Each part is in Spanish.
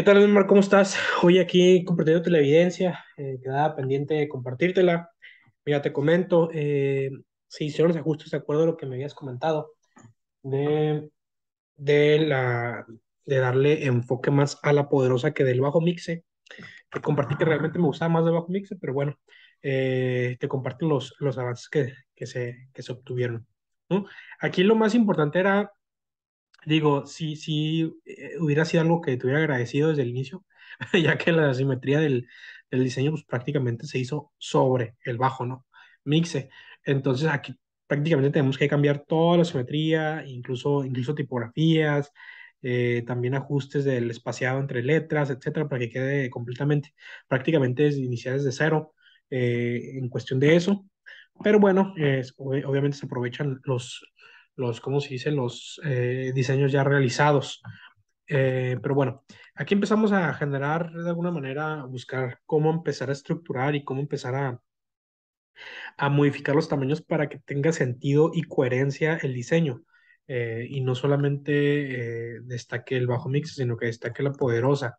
¿Qué tal, Mar? ¿Cómo estás? Hoy aquí compartiendo televidencia. evidencia, eh, quedaba pendiente de compartírtela. Mira, te comento, eh, se hicieron los ajustes de acuerdo a lo que me habías comentado, de, de, la, de darle enfoque más a la poderosa que del bajo mixe. Te compartí que realmente me gustaba más del bajo mixe, pero bueno, eh, te comparto los, los avances que, que, se, que se obtuvieron. Aquí lo más importante era digo, si, si eh, hubiera sido algo que te hubiera agradecido desde el inicio, ya que la simetría del, del, diseño pues prácticamente se hizo sobre el bajo, ¿no? Mixe. Entonces aquí prácticamente tenemos que cambiar toda la simetría, incluso, incluso tipografías, eh, también ajustes del espaciado entre letras, etcétera, para que quede completamente, prácticamente iniciar desde cero eh, en cuestión de eso. Pero bueno, obviamente se aprovechan los, los, ¿cómo se dice?, los eh, diseños ya realizados. Eh, pero bueno, aquí empezamos a generar de alguna manera, a buscar cómo empezar a estructurar y cómo empezar a, a modificar los tamaños para que tenga sentido y coherencia el diseño. Eh, y no solamente destaque el bajo mix, sino que destaque la poderosa,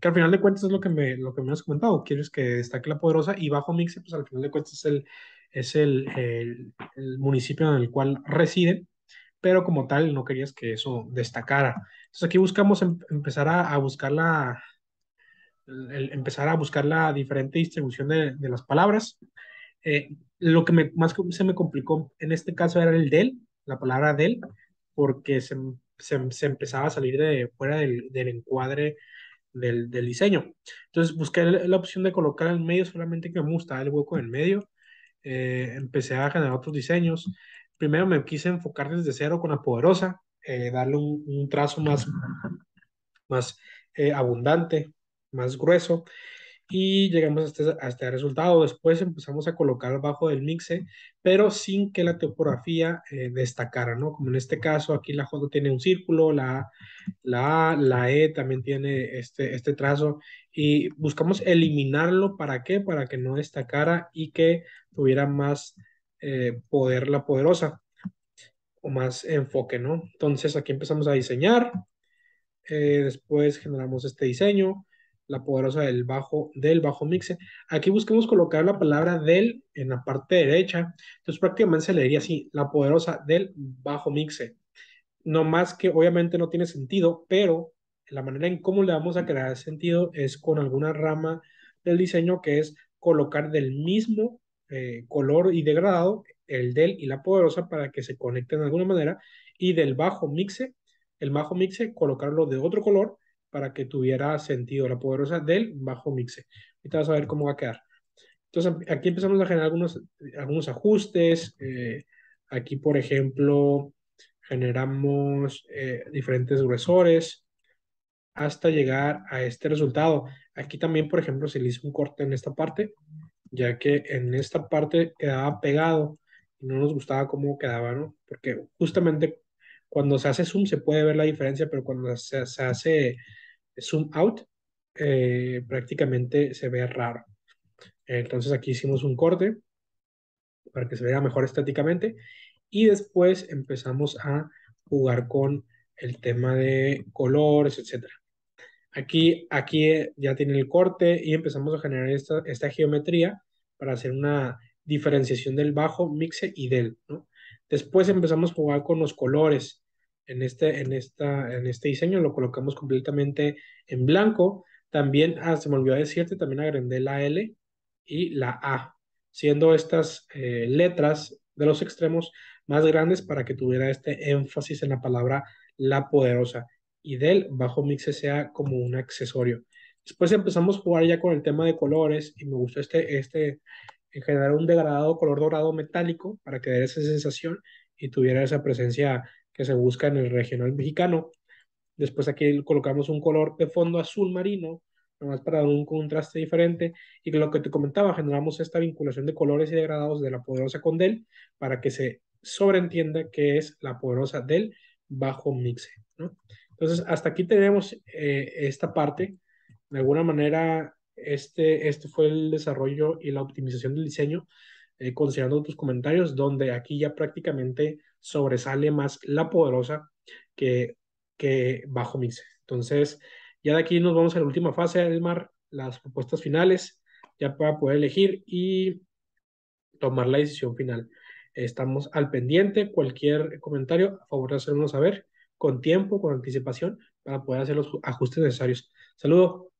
que al final de cuentas es lo que me, lo que me has comentado, quieres que destaque la poderosa y bajo mix, pues al final de cuentas es el, es el, municipio en el cual reside, pero como tal no querías que eso destacara. Entonces aquí buscamos em, empezar a, buscar la empezar a buscar la diferente distribución de, las palabras. Eh, lo que más se me complicó en este caso era el del, la palabra del, porque se, empezaba a salir de fuera del, encuadre del, del, diseño. Entonces busqué la opción de colocar en medio, solamente que me gustaba el hueco en medio eh, empecé a generar otros diseños. Primero me quise enfocar desde cero con la poderosa, eh, darle un, trazo más, más eh, abundante, más grueso. Y llegamos a este, este resultado. Después empezamos a colocar bajo del mixe, pero sin que la topografía destacara, ¿no? Como en este caso, aquí la J tiene un círculo, la, la, la E también tiene este, este trazo y buscamos eliminarlo para qué, para que no destacara y que tuviera más eh, poder la poderosa o más enfoque, ¿no? Entonces aquí empezamos a diseñar, eh, después generamos este diseño, la poderosa del bajo, del bajo mixe. Aquí busquemos colocar la palabra del en la parte derecha, entonces prácticamente se leería así, la poderosa del bajo mixe. No más que obviamente no tiene sentido, pero la manera en cómo le vamos a crear sentido es con alguna rama del diseño que es colocar del mismo eh, color y degradado, el del y la poderosa para que se conecten de alguna manera y del bajo mixe, el bajo mixe colocarlo de otro color para que tuviera sentido la poderosa del bajo mixe. Ahorita vas a ver cómo va a quedar. Entonces aquí empezamos a generar algunos, algunos ajustes. Eh, aquí, por ejemplo, generamos eh, diferentes gruesores hasta llegar a este resultado. Aquí también, por ejemplo, se le hizo un corte en esta parte ya que en esta parte quedaba pegado y no nos gustaba cómo quedaba, ¿no? Porque justamente cuando se hace zoom se puede ver la diferencia, pero cuando se, hace zoom out, eh, prácticamente se ve raro. Entonces aquí hicimos un corte para que se vea mejor estéticamente y después empezamos a jugar con el tema de colores, etcétera. Aquí, aquí eh, ya tiene el corte y empezamos a generar esta, geometría para hacer una diferenciación del bajo, mixe y del, Después empezamos a jugar con los colores. En este, en, esta, en este diseño lo colocamos completamente en blanco. También, ah, se me olvidó decirte, también agrandé la L y la A, siendo estas eh, letras de los extremos más grandes para que tuviera este énfasis en la palabra la poderosa y del bajo mixe sea como un accesorio. Después empezamos a jugar ya con el tema de colores y me gustó este, este generar un degradado color dorado metálico para que diera esa sensación y tuviera esa presencia que se busca en el regional mexicano. Después aquí colocamos un color de fondo azul marino, nomás para dar un contraste diferente. Y lo que te comentaba, generamos esta vinculación de colores y degradados de la poderosa con Del para que se sobreentienda que es la poderosa Del bajo mixe. ¿no? Entonces, hasta aquí tenemos eh, esta parte. De alguna manera, este, este fue el desarrollo y la optimización del diseño, eh, considerando tus comentarios, donde aquí ya prácticamente sobresale más la poderosa que, que bajo mix. Entonces, ya de aquí nos vamos a la última fase Elmar. las propuestas finales, ya para poder elegir y tomar la decisión final. Estamos al pendiente. Cualquier comentario, a favor de hacernos saber con tiempo, con anticipación, para poder hacer los ajustes necesarios. ¡Saludo!